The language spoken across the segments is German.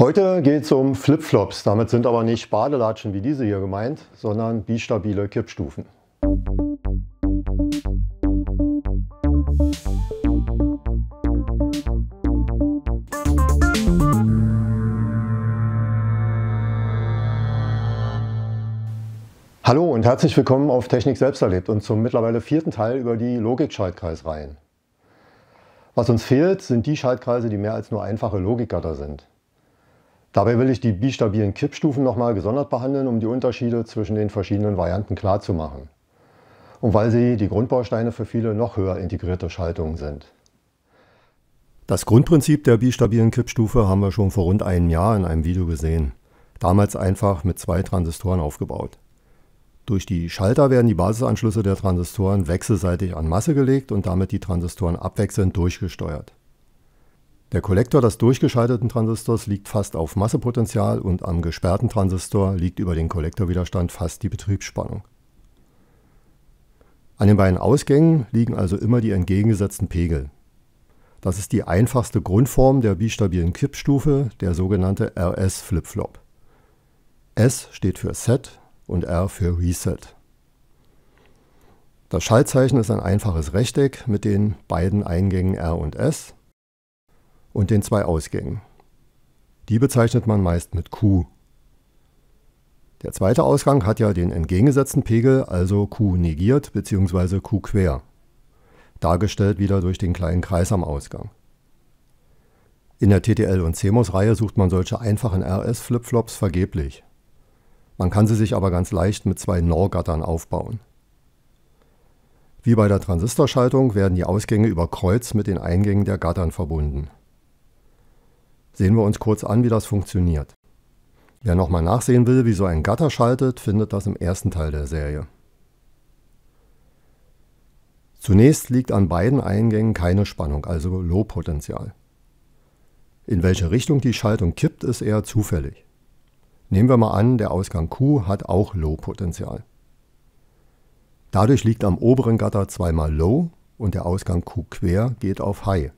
Heute geht es um Flipflops. Damit sind aber nicht Badelatschen wie diese hier gemeint, sondern bistabile Kippstufen. Hallo und herzlich willkommen auf Technik selbst erlebt und zum mittlerweile vierten Teil über die Logik-Schaltkreisreihen. Was uns fehlt, sind die Schaltkreise, die mehr als nur einfache Logikgatter sind. Dabei will ich die bistabilen Kippstufen nochmal gesondert behandeln, um die Unterschiede zwischen den verschiedenen Varianten klarzumachen. Und weil sie die Grundbausteine für viele noch höher integrierte Schaltungen sind. Das Grundprinzip der bistabilen Kippstufe haben wir schon vor rund einem Jahr in einem Video gesehen. Damals einfach mit zwei Transistoren aufgebaut. Durch die Schalter werden die Basisanschlüsse der Transistoren wechselseitig an Masse gelegt und damit die Transistoren abwechselnd durchgesteuert. Der Kollektor des durchgeschalteten Transistors liegt fast auf Massepotential und am gesperrten Transistor liegt über den Kollektorwiderstand fast die Betriebsspannung. An den beiden Ausgängen liegen also immer die entgegengesetzten Pegel. Das ist die einfachste Grundform der bistabilen Kippstufe, der sogenannte RS-Flipflop. S steht für Set und R für Reset. Das Schaltzeichen ist ein einfaches Rechteck mit den beiden Eingängen R und S und den zwei Ausgängen. Die bezeichnet man meist mit Q. Der zweite Ausgang hat ja den entgegengesetzten Pegel, also Q negiert bzw. Q quer. Dargestellt wieder durch den kleinen Kreis am Ausgang. In der TTL- und CMOS-Reihe sucht man solche einfachen RS-Flipflops vergeblich. Man kann sie sich aber ganz leicht mit zwei NOR-Gattern aufbauen. Wie bei der Transistorschaltung werden die Ausgänge über Kreuz mit den Eingängen der Gattern verbunden sehen wir uns kurz an, wie das funktioniert. Wer nochmal nachsehen will, wie so ein Gatter schaltet, findet das im ersten Teil der Serie. Zunächst liegt an beiden Eingängen keine Spannung, also Low-Potenzial. In welche Richtung die Schaltung kippt, ist eher zufällig. Nehmen wir mal an, der Ausgang Q hat auch Low-Potenzial. Dadurch liegt am oberen Gatter zweimal Low und der Ausgang Q quer geht auf High.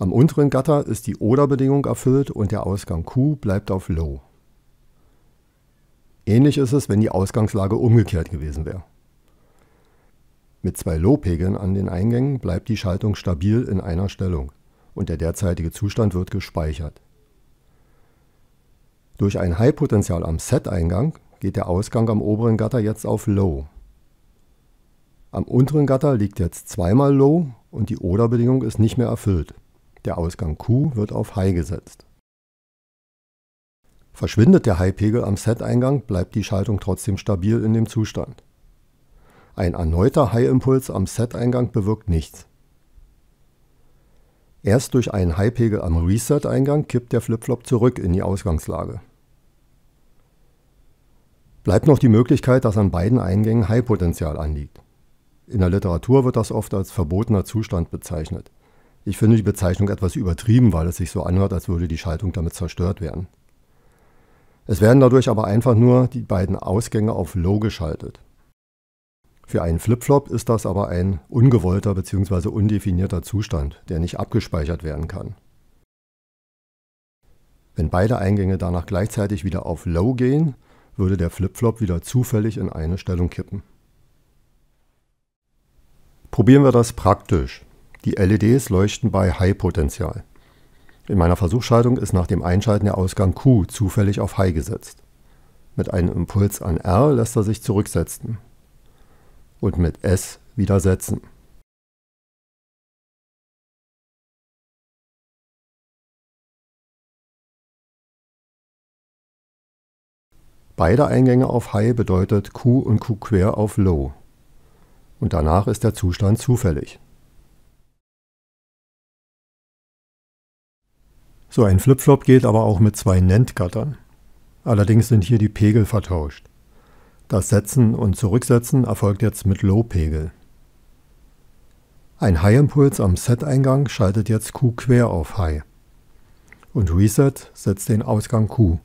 Am unteren Gatter ist die Oder-Bedingung erfüllt und der Ausgang Q bleibt auf Low. Ähnlich ist es, wenn die Ausgangslage umgekehrt gewesen wäre. Mit zwei Low-Pegeln an den Eingängen bleibt die Schaltung stabil in einer Stellung und der derzeitige Zustand wird gespeichert. Durch ein High-Potential am Set-Eingang geht der Ausgang am oberen Gatter jetzt auf Low. Am unteren Gatter liegt jetzt zweimal Low und die Oder-Bedingung ist nicht mehr erfüllt. Der Ausgang Q wird auf High gesetzt. Verschwindet der High-Pegel am Set-Eingang, bleibt die Schaltung trotzdem stabil in dem Zustand. Ein erneuter High-Impuls am Set-Eingang bewirkt nichts. Erst durch einen High-Pegel am Reset-Eingang kippt der Flip-Flop zurück in die Ausgangslage. Bleibt noch die Möglichkeit, dass an beiden Eingängen High-Potenzial anliegt. In der Literatur wird das oft als verbotener Zustand bezeichnet. Ich finde die Bezeichnung etwas übertrieben, weil es sich so anhört, als würde die Schaltung damit zerstört werden. Es werden dadurch aber einfach nur die beiden Ausgänge auf Low geschaltet. Für einen Flipflop ist das aber ein ungewollter bzw. undefinierter Zustand, der nicht abgespeichert werden kann. Wenn beide Eingänge danach gleichzeitig wieder auf Low gehen, würde der Flipflop wieder zufällig in eine Stellung kippen. Probieren wir das praktisch. Die LEDs leuchten bei High-Potential. In meiner Versuchsschaltung ist nach dem Einschalten der Ausgang Q zufällig auf High gesetzt. Mit einem Impuls an R lässt er sich zurücksetzen und mit S wieder setzen. Beide Eingänge auf High bedeutet Q und Q quer auf Low. Und danach ist der Zustand zufällig. So ein Flipflop geht aber auch mit zwei NAND-Gattern. Allerdings sind hier die Pegel vertauscht. Das Setzen und Zurücksetzen erfolgt jetzt mit Low-Pegel. Ein High-Impuls am Set-Eingang schaltet jetzt Q quer auf High. Und Reset setzt den Ausgang Q.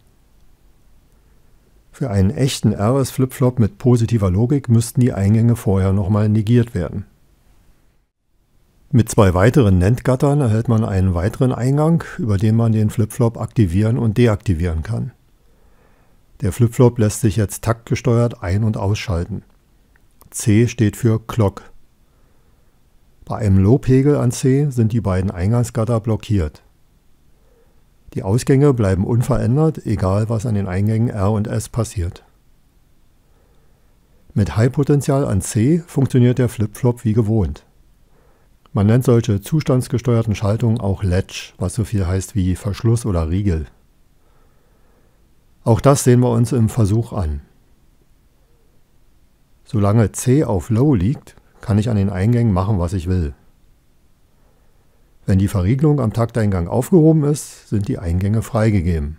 Für einen echten RS-Flipflop mit positiver Logik müssten die Eingänge vorher nochmal negiert werden. Mit zwei weiteren NAND-Gattern erhält man einen weiteren Eingang, über den man den Flipflop aktivieren und deaktivieren kann. Der Flipflop lässt sich jetzt taktgesteuert ein- und ausschalten. C steht für Clock. Bei einem Lobpegel an C sind die beiden Eingangsgatter blockiert. Die Ausgänge bleiben unverändert, egal was an den Eingängen R und S passiert. Mit High-Potential an C funktioniert der Flipflop wie gewohnt. Man nennt solche zustandsgesteuerten Schaltungen auch Latch, was so viel heißt wie Verschluss oder Riegel. Auch das sehen wir uns im Versuch an. Solange C auf Low liegt, kann ich an den Eingängen machen, was ich will. Wenn die Verriegelung am Takteingang aufgehoben ist, sind die Eingänge freigegeben.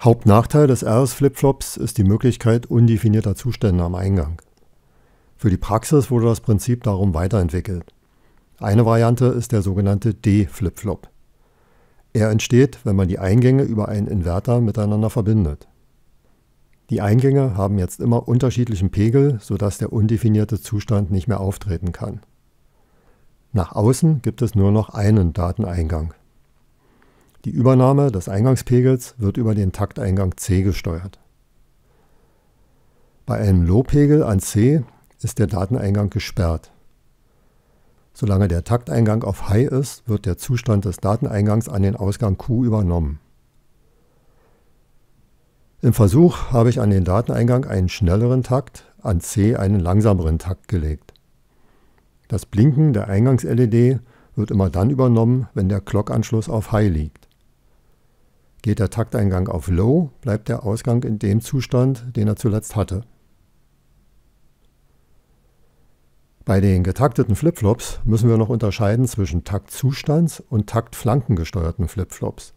Hauptnachteil des RS-Flipflops ist die Möglichkeit undefinierter Zustände am Eingang. Für die Praxis wurde das Prinzip darum weiterentwickelt. Eine Variante ist der sogenannte D-Flip-Flop. Er entsteht, wenn man die Eingänge über einen Inverter miteinander verbindet. Die Eingänge haben jetzt immer unterschiedlichen Pegel, sodass der undefinierte Zustand nicht mehr auftreten kann. Nach außen gibt es nur noch einen Dateneingang. Die Übernahme des Eingangspegels wird über den Takteingang C gesteuert. Bei einem Low-Pegel an C ist der Dateneingang gesperrt. Solange der Takteingang auf High ist, wird der Zustand des Dateneingangs an den Ausgang Q übernommen. Im Versuch habe ich an den Dateneingang einen schnelleren Takt, an C einen langsameren Takt gelegt. Das Blinken der Eingangs-LED wird immer dann übernommen, wenn der Clock-Anschluss auf High liegt. Geht der Takteingang auf Low, bleibt der Ausgang in dem Zustand, den er zuletzt hatte. Bei den getakteten Flipflops müssen wir noch unterscheiden zwischen Taktzustands- und taktflankengesteuerten Flipflops.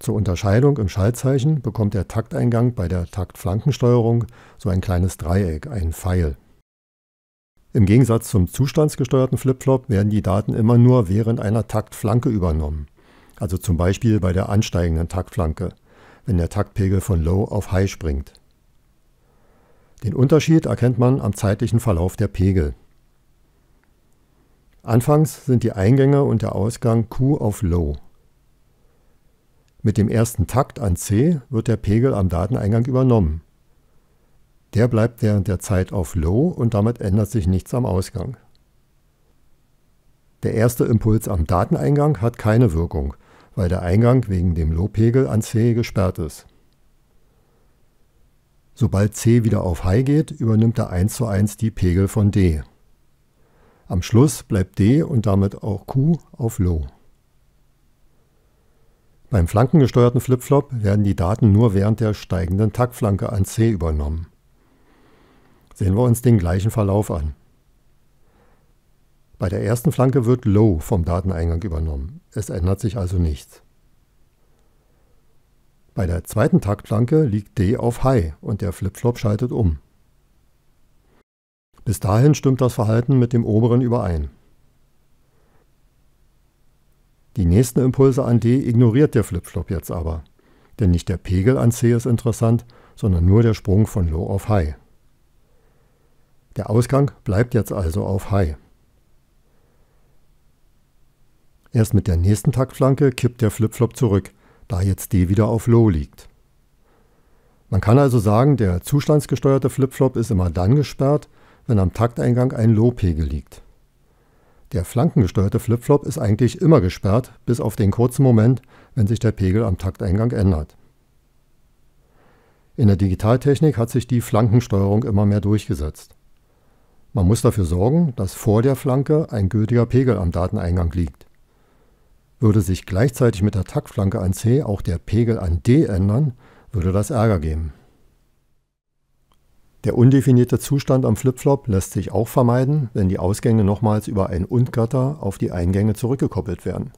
Zur Unterscheidung im Schaltzeichen bekommt der Takteingang bei der Taktflankensteuerung so ein kleines Dreieck, einen Pfeil. Im Gegensatz zum zustandsgesteuerten Flipflop werden die Daten immer nur während einer Taktflanke übernommen, also zum Beispiel bei der ansteigenden Taktflanke, wenn der Taktpegel von Low auf High springt. Den Unterschied erkennt man am zeitlichen Verlauf der Pegel. Anfangs sind die Eingänge und der Ausgang Q auf Low. Mit dem ersten Takt an C wird der Pegel am Dateneingang übernommen. Der bleibt während der Zeit auf Low und damit ändert sich nichts am Ausgang. Der erste Impuls am Dateneingang hat keine Wirkung, weil der Eingang wegen dem Low-Pegel an C gesperrt ist. Sobald C wieder auf High geht, übernimmt er 1 zu 1 die Pegel von D. Am Schluss bleibt D und damit auch Q auf Low. Beim flankengesteuerten Flipflop werden die Daten nur während der steigenden Taktflanke an C übernommen. Sehen wir uns den gleichen Verlauf an. Bei der ersten Flanke wird Low vom Dateneingang übernommen. Es ändert sich also nichts. Bei der zweiten Taktflanke liegt D auf High und der Flipflop schaltet um. Bis dahin stimmt das Verhalten mit dem oberen überein. Die nächsten Impulse an D ignoriert der Flipflop jetzt aber, denn nicht der Pegel an C ist interessant, sondern nur der Sprung von Low auf High. Der Ausgang bleibt jetzt also auf High. Erst mit der nächsten Taktflanke kippt der Flipflop zurück, da jetzt D wieder auf Low liegt. Man kann also sagen, der zustandsgesteuerte Flipflop ist immer dann gesperrt, wenn am Takteingang ein Low-Pegel liegt. Der flankengesteuerte Flipflop ist eigentlich immer gesperrt, bis auf den kurzen Moment, wenn sich der Pegel am Takteingang ändert. In der Digitaltechnik hat sich die Flankensteuerung immer mehr durchgesetzt. Man muss dafür sorgen, dass vor der Flanke ein gültiger Pegel am Dateneingang liegt. Würde sich gleichzeitig mit der Taktflanke an C auch der Pegel an D ändern, würde das Ärger geben. Der undefinierte Zustand am Flipflop lässt sich auch vermeiden, wenn die Ausgänge nochmals über ein Und-Gatter auf die Eingänge zurückgekoppelt werden.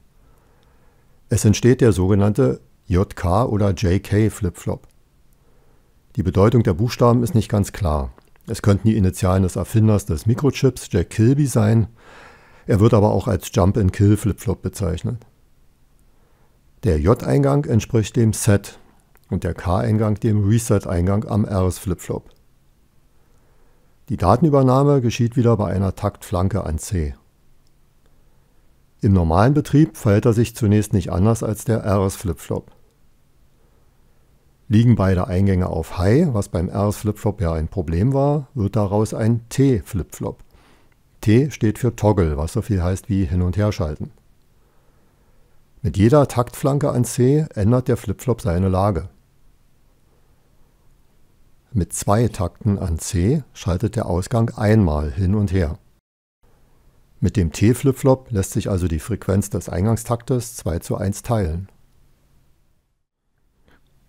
Es entsteht der sogenannte JK oder JK Flipflop. Die Bedeutung der Buchstaben ist nicht ganz klar. Es könnten die Initialen des Erfinders des Mikrochips Jack Kilby sein. Er wird aber auch als Jump and Kill Flipflop bezeichnet. Der J-Eingang entspricht dem Set und der K-Eingang dem Reset-Eingang am RS-Flipflop. Die Datenübernahme geschieht wieder bei einer Taktflanke an C. Im normalen Betrieb verhält er sich zunächst nicht anders als der RS-Flipflop. Liegen beide Eingänge auf High, was beim RS-Flipflop ja ein Problem war, wird daraus ein T-Flipflop. T steht für Toggle, was so viel heißt wie hin und her schalten. Mit jeder Taktflanke an C ändert der Flipflop seine Lage. Mit zwei Takten an C schaltet der Ausgang einmal hin und her. Mit dem T-Flipflop lässt sich also die Frequenz des Eingangstaktes 2 zu 1 teilen.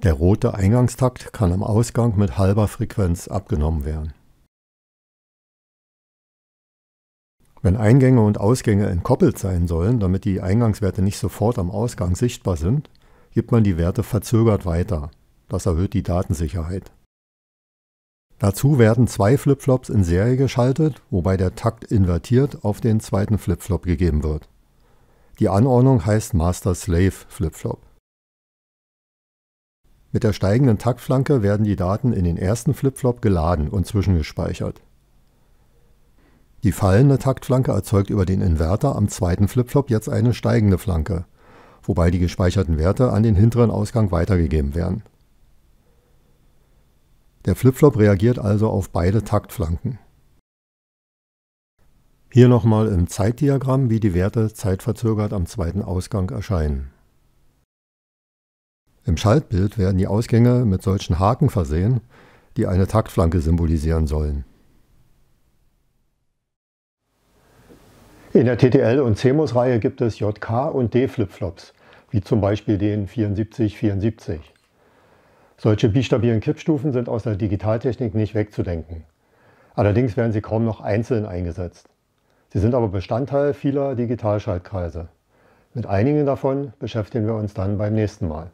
Der rote Eingangstakt kann am Ausgang mit halber Frequenz abgenommen werden. Wenn Eingänge und Ausgänge entkoppelt sein sollen, damit die Eingangswerte nicht sofort am Ausgang sichtbar sind, gibt man die Werte verzögert weiter. Das erhöht die Datensicherheit. Dazu werden zwei Flipflops in Serie geschaltet, wobei der Takt invertiert auf den zweiten Flipflop gegeben wird. Die Anordnung heißt Master-Slave Flipflop. Mit der steigenden Taktflanke werden die Daten in den ersten Flipflop geladen und zwischengespeichert. Die fallende Taktflanke erzeugt über den Inverter am zweiten Flipflop jetzt eine steigende Flanke, wobei die gespeicherten Werte an den hinteren Ausgang weitergegeben werden. Der Flipflop reagiert also auf beide Taktflanken. Hier nochmal im Zeitdiagramm, wie die Werte zeitverzögert am zweiten Ausgang erscheinen. Im Schaltbild werden die Ausgänge mit solchen Haken versehen, die eine Taktflanke symbolisieren sollen. In der TTL- und CMOS-Reihe gibt es JK- und D-Flipflops, wie zum Beispiel den 7474. Solche bistabilen Kippstufen sind aus der Digitaltechnik nicht wegzudenken. Allerdings werden sie kaum noch einzeln eingesetzt. Sie sind aber Bestandteil vieler Digitalschaltkreise. Mit einigen davon beschäftigen wir uns dann beim nächsten Mal.